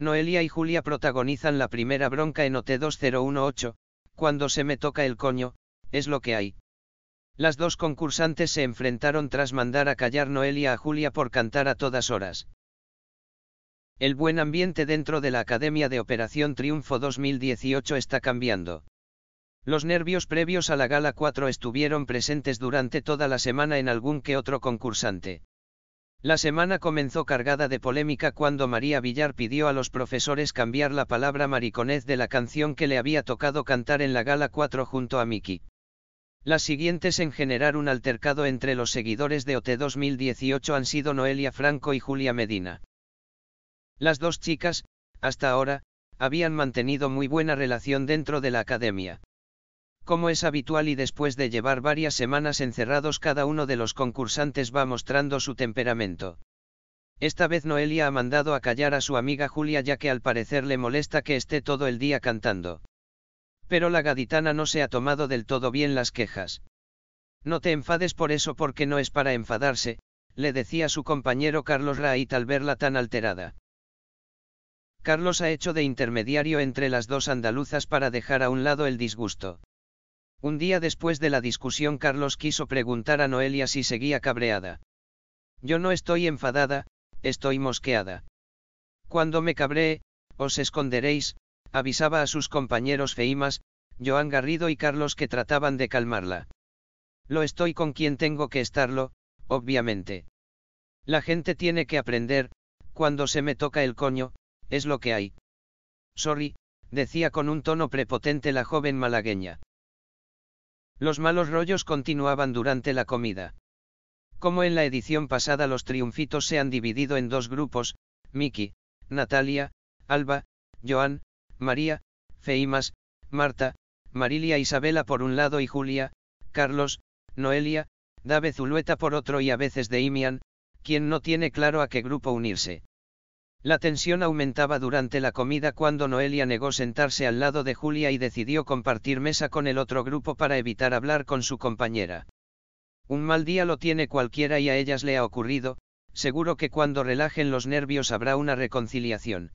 Noelia y Julia protagonizan la primera bronca en OT2018, cuando se me toca el coño, es lo que hay. Las dos concursantes se enfrentaron tras mandar a callar Noelia a Julia por cantar a todas horas. El buen ambiente dentro de la Academia de Operación Triunfo 2018 está cambiando. Los nervios previos a la Gala 4 estuvieron presentes durante toda la semana en algún que otro concursante. La semana comenzó cargada de polémica cuando María Villar pidió a los profesores cambiar la palabra mariconez de la canción que le había tocado cantar en la Gala 4 junto a Miki. Las siguientes en generar un altercado entre los seguidores de OT 2018 han sido Noelia Franco y Julia Medina. Las dos chicas, hasta ahora, habían mantenido muy buena relación dentro de la academia. Como es habitual y después de llevar varias semanas encerrados cada uno de los concursantes va mostrando su temperamento. Esta vez Noelia ha mandado a callar a su amiga Julia ya que al parecer le molesta que esté todo el día cantando. Pero la gaditana no se ha tomado del todo bien las quejas. No te enfades por eso porque no es para enfadarse, le decía su compañero Carlos Raí al verla tan alterada. Carlos ha hecho de intermediario entre las dos andaluzas para dejar a un lado el disgusto. Un día después de la discusión Carlos quiso preguntar a Noelia si seguía cabreada. Yo no estoy enfadada, estoy mosqueada. Cuando me cabré, os esconderéis, avisaba a sus compañeros Feimas, Joan Garrido y Carlos que trataban de calmarla. Lo estoy con quien tengo que estarlo, obviamente. La gente tiene que aprender, cuando se me toca el coño, es lo que hay. Sorry, decía con un tono prepotente la joven malagueña. Los malos rollos continuaban durante la comida. Como en la edición pasada los triunfitos se han dividido en dos grupos, Miki, Natalia, Alba, Joan, María, Feimas, Marta, Marilia Isabela por un lado y Julia, Carlos, Noelia, Dave Zulueta por otro y a veces Imian, quien no tiene claro a qué grupo unirse. La tensión aumentaba durante la comida cuando Noelia negó sentarse al lado de Julia y decidió compartir mesa con el otro grupo para evitar hablar con su compañera. Un mal día lo tiene cualquiera y a ellas le ha ocurrido, seguro que cuando relajen los nervios habrá una reconciliación.